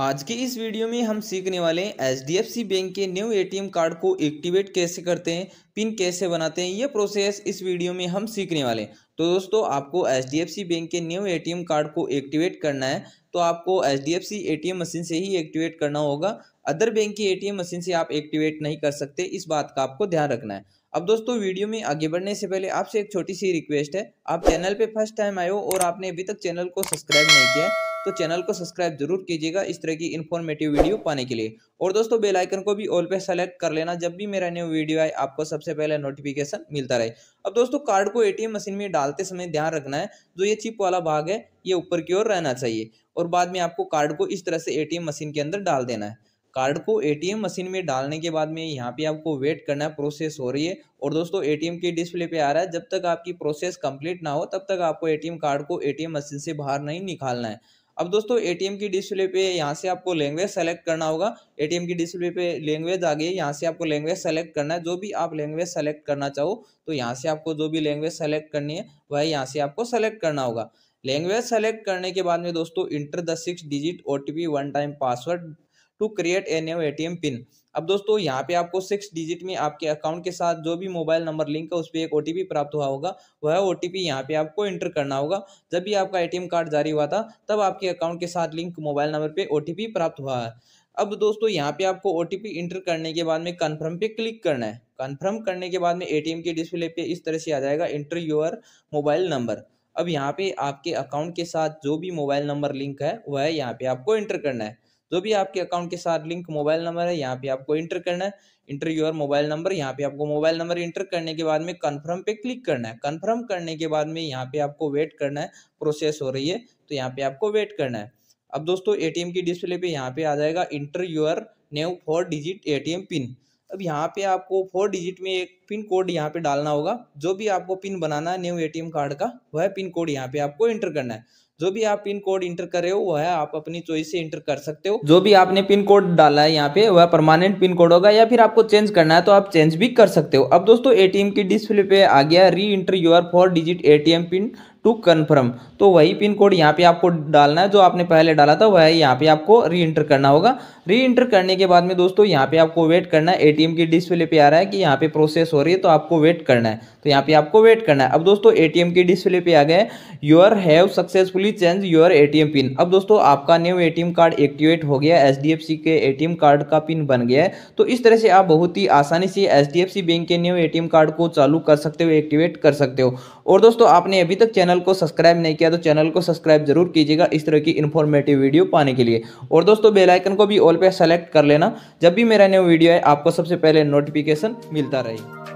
आज के इस वीडियो में हम सीखने वाले एफ एच बैंक के न्यू एटीएम कार्ड को एक्टिवेट कैसे करते हैं पिन कैसे बनाते हैं ये प्रोसेस इस वीडियो में हम सीखने वाले हैं तो दोस्तों आपको एच बैंक के न्यू एटीएम कार्ड को एक्टिवेट करना है तो आपको एच एटीएम मशीन से ही एक्टिवेट करना होगा अदर बैंक की एम मशीन से आप एक्टिवेट नहीं कर सकते इस बात का आपको ध्यान रखना है अब दोस्तों वीडियो में आगे बढ़ने से पहले आपसे एक छोटी सी रिक्वेस्ट है आप चैनल पे फर्स्ट टाइम आए हो और आपने अभी तक चैनल को सब्सक्राइब नहीं किया तो चैनल को सब्सक्राइब जरूर कीजिएगा इस तरह की इन्फॉर्मेटिव वीडियो पाने के लिए और दोस्तों बेल आइकन को भी ऑल पे सेलेक्ट कर लेना जब भी मेरा न्यू वीडियो आए आपको सबसे पहले नोटिफिकेशन मिलता रहे अब दोस्तों कार्ड को ए मशीन में डालते समय ध्यान रखना है जो ये चिप वाला भाग है ये ऊपर की ओर रहना चाहिए और बाद में आपको कार्ड को इस तरह से ए मशीन के अंदर डाल देना है कार्ड को एटीएम मशीन में डालने के बाद में यहाँ पे आपको वेट करना है प्रोसेस हो रही है और दोस्तों एटीएम के डिस्प्ले पे आ रहा है जब तक आपकी प्रोसेस कंप्लीट ना हो तब तक आपको एटीएम कार्ड को एटीएम मशीन से बाहर नहीं निकालना है अब दोस्तों एटीएम की डिस्प्ले पे यहाँ से आपको लैंग्वेज सेलेक्ट करना होगा एटीएम की डिस्प्ले पे लैंग्वेज आ गई यहाँ से आपको लैंग्वेज सेलेक्ट करना है जो भी आप लैंग्वेज सेलेक्ट करना चाहो तो यहाँ से आपको जो भी लैंग्वेज सेलेक्ट करनी है वह यहाँ से आपको सेलेक्ट करना होगा लैंग्वेज सेलेक्ट करने के बाद में दोस्तों enter the six digit O T one time password to create a new ATM PIN अब दोस्तों यहाँ पे आपको सिक्स डिजिट में आपके अकाउंट के साथ जो भी मोबाइल नंबर लिंक है उस पर एक ओ प्राप्त हुआ होगा वह ओ टी यहाँ पे आपको एंटर करना होगा जब भी आपका ए कार्ड जारी हुआ था तब आपके अकाउंट के साथ लिंक मोबाइल नंबर पर ओ प्राप्त हुआ है अब दोस्तों यहाँ पे आपको ओ टी इंटर करने के बाद में कन्फर्म पे क्लिक करना है कन्फर्म करने के बाद में एम के डिस्प्ले पे इस तरह से आ जाएगा इंटर योर मोबाइल नंबर अब यहाँ पे आपके अकाउंट के साथ जो भी मोबाइल नंबर लिंक है वह यहाँ पे आपको इंटर करना है जो भी आपके अकाउंट के साथ लिंक मोबाइल नंबर है यहाँ पे आपको इंटर करना है इंटर योर मोबाइल नंबर यहाँ पे आपको मोबाइल नंबर इंटर करने के बाद में कन्फर्म पे क्लिक करना है कन्फर्म करने के बाद में यहाँ पे आपको वेट करना है प्रोसेस हो रही है तो यहाँ पे आपको वेट करना है अब दोस्तों एटीएम की डिस्प्ले पे यहाँ पे आ जाएगा enter your new four digit ATM PIN अब यहाँ पे आपको फोर डिजिट में एक पिन कोड यहाँ पे डालना होगा जो भी आपको पिन बनाना है न्यू एटीएम कार्ड का वह पिन कोड यहाँ पे आपको इंटर करना है जो भी आप पिन कोड इंटर कर रहे हो वह आप अपनी चॉइस से इंटर कर सकते हो जो भी आपने पिन कोड डाला है यहाँ पे वह परमानेंट पिन कोड होगा या फिर आपको चेंज करना है तो आप चेंज भी कर सकते हो अब दोस्तों एटीएम की डिस्प्ले पे आ गया reenter your four digit ATM PIN to confirm तो वही पिन कोड यहाँ पे आपको डालना है जो आपने पहले डाला था वही यहाँ पे आपको री एंटर करना होगा री एंटर करने के बाद में दोस्तों यहाँ पे आपको वेट करना है एटीएम की डिस्प्ले पे आ रहा है कि यहाँ पे प्रोसेस हो रही है तो आपको वेट करना है तो यहाँ पे आपको वेट करना है अब दोस्तों एटीएम की डिस्प्ले पे आ गए you have successfully change your ATM PIN अब दोस्तों आपका न्यू एटीएम कार्ड एक्टिवेट हो गया एचडीएफसी के एटीएम कार्ड का पिन बन गया है तो इस तरह से आप बहुत ही आसानी से एचडीएफसी बैंक के न्यू एटीएम कार्ड को चालू कर सकते हो एक्टिवेट कर सकते हो और दोस्तों आपने अभी तक चैनल चैनल को सब्सक्राइब नहीं किया तो चैनल को सब्सक्राइब जरूर कीजिएगा इस तरह की इन्फॉर्मेटिव वीडियो पाने के लिए और दोस्तों बेलाइकन को भी ऑल पे सेलेक्ट कर लेना जब भी मेरा न्यू वीडियो है आपको सबसे पहले नोटिफिकेशन मिलता रहे